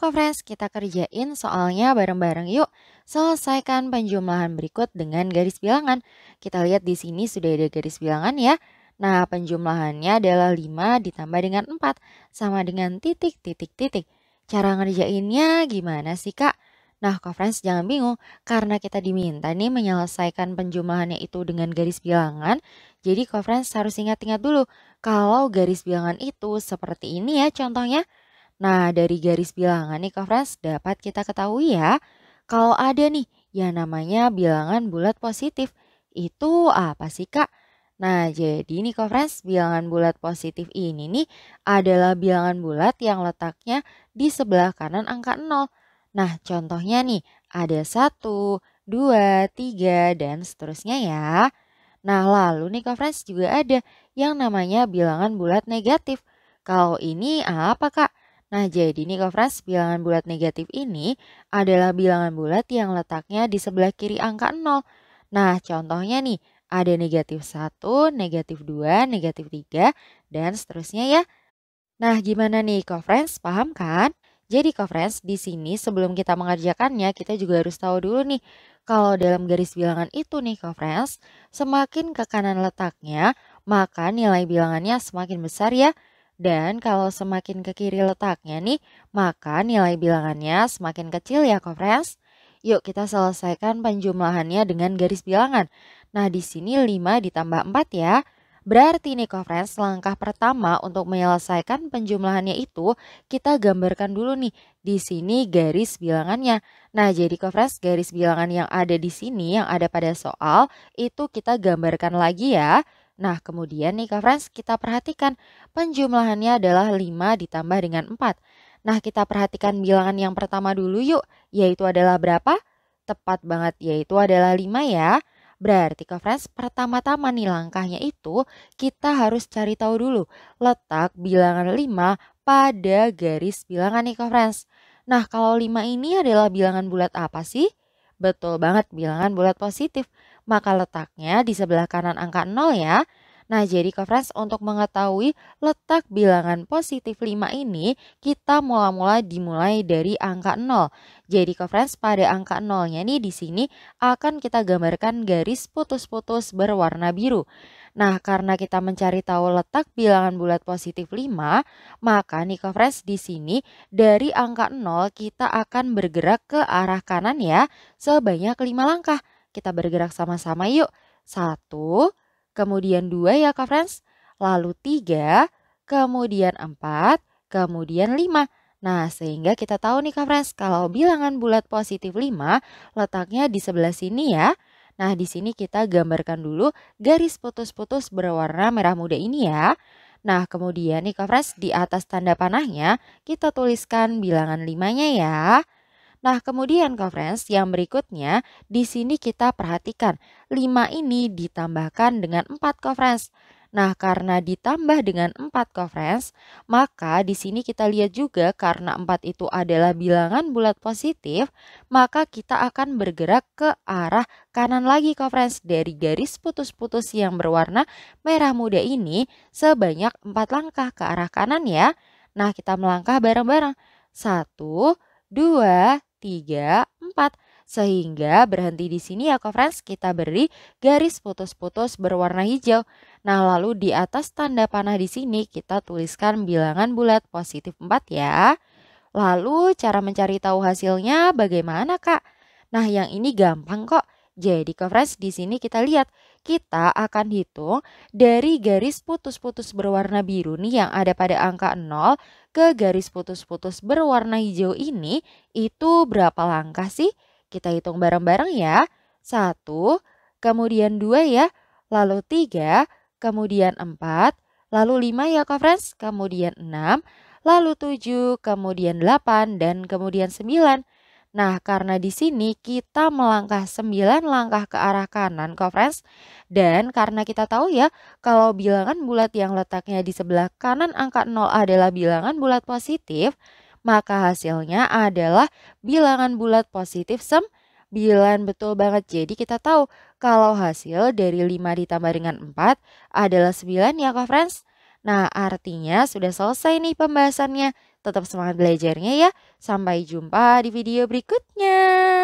Kak Friends, kita kerjain soalnya bareng-bareng yuk. Selesaikan penjumlahan berikut dengan garis bilangan. Kita lihat di sini sudah ada garis bilangan ya. Nah, penjumlahannya adalah 5 ditambah dengan 4 sama dengan titik, titik, titik. Cara ngerjainnya gimana sih Kak? Nah, Kak Friends jangan bingung karena kita diminta nih menyelesaikan penjumlahannya itu dengan garis bilangan. Jadi Kak Friends harus ingat-ingat dulu kalau garis bilangan itu seperti ini ya contohnya. Nah, dari garis bilangan nih Kak Frans, dapat kita ketahui ya, kalau ada nih yang namanya bilangan bulat positif. Itu apa sih Kak? Nah, jadi nih Kak Frans, bilangan bulat positif ini nih adalah bilangan bulat yang letaknya di sebelah kanan angka 0. Nah, contohnya nih, ada 1, 2, 3, dan seterusnya ya. Nah, lalu nih Kak Frans juga ada yang namanya bilangan bulat negatif. Kalau ini apa Kak? Nah, jadi nih Kak bilangan bulat negatif ini adalah bilangan bulat yang letaknya di sebelah kiri angka 0. Nah, contohnya nih, ada negatif 1, negatif 2, negatif 3, dan seterusnya ya. Nah, gimana nih Kak paham kan? Jadi Kak di sini sebelum kita mengerjakannya, kita juga harus tahu dulu nih, kalau dalam garis bilangan itu nih Kak semakin ke kanan letaknya, maka nilai bilangannya semakin besar ya. Dan kalau semakin ke kiri letaknya nih, maka nilai bilangannya semakin kecil ya, Friends. Yuk kita selesaikan penjumlahannya dengan garis bilangan. Nah, di sini 5 ditambah 4 ya. Berarti nih, Friends. langkah pertama untuk menyelesaikan penjumlahannya itu, kita gambarkan dulu nih, di sini garis bilangannya. Nah, jadi Friends, garis bilangan yang ada di sini, yang ada pada soal, itu kita gambarkan lagi ya. Nah, kemudian nih Kak Friends, kita perhatikan penjumlahannya adalah 5 ditambah dengan 4. Nah, kita perhatikan bilangan yang pertama dulu yuk, yaitu adalah berapa? Tepat banget, yaitu adalah 5 ya. Berarti Kak Friends, pertama-tama nih langkahnya itu kita harus cari tahu dulu letak bilangan 5 pada garis bilangan nih Kak Friends. Nah, kalau 5 ini adalah bilangan bulat apa sih? Betul banget, bilangan bulat positif maka letaknya di sebelah kanan angka 0 ya. Nah, jadi friends untuk mengetahui letak bilangan positif 5 ini, kita mula-mula dimulai dari angka 0. Jadi friends pada angka 0-nya nih di sini akan kita gambarkan garis putus-putus berwarna biru. Nah, karena kita mencari tahu letak bilangan bulat positif 5, maka nih friends di sini dari angka 0 kita akan bergerak ke arah kanan ya sebanyak 5 langkah. Kita bergerak sama-sama yuk. Satu, kemudian dua ya Kak Friends. Lalu tiga, kemudian empat, kemudian lima. Nah, sehingga kita tahu nih Kak Friends, kalau bilangan bulat positif lima letaknya di sebelah sini ya. Nah, di sini kita gambarkan dulu garis putus-putus berwarna merah muda ini ya. Nah, kemudian nih Kak Friends, di atas tanda panahnya kita tuliskan bilangan limanya ya. Nah, kemudian conference yang berikutnya di sini kita perhatikan 5 ini ditambahkan dengan 4 conference. Nah, karena ditambah dengan 4 conference, maka di sini kita lihat juga karena 4 itu adalah bilangan bulat positif, maka kita akan bergerak ke arah kanan lagi conference dari garis putus-putus yang berwarna merah muda ini sebanyak 4 langkah ke arah kanan ya. Nah, kita melangkah bareng-bareng. 1 2 3, 4. Sehingga berhenti di sini ya kok friends, kita beri garis putus-putus berwarna hijau. Nah lalu di atas tanda panah di sini kita tuliskan bilangan bulat positif 4 ya. Lalu cara mencari tahu hasilnya bagaimana kak? Nah yang ini gampang kok. Jadi coverage di sini kita lihat, kita akan hitung dari garis putus-putus berwarna biru nih yang ada pada angka 0 ke garis putus-putus berwarna hijau ini itu berapa langkah sih? Kita hitung bareng-bareng ya. Satu, kemudian dua ya, lalu tiga, kemudian empat, lalu lima ya coverage, kemudian enam, lalu tujuh, kemudian delapan dan kemudian sembilan. Nah, karena di sini kita melangkah 9 langkah ke arah kanan, kok friends. Dan karena kita tahu ya, kalau bilangan bulat yang letaknya di sebelah kanan angka 0 adalah bilangan bulat positif, maka hasilnya adalah bilangan bulat positif 9. Betul banget, jadi kita tahu kalau hasil dari 5 ditambah dengan 4 adalah 9 ya kok friends. Nah, artinya sudah selesai nih pembahasannya. Tetap semangat belajarnya ya. Sampai jumpa di video berikutnya.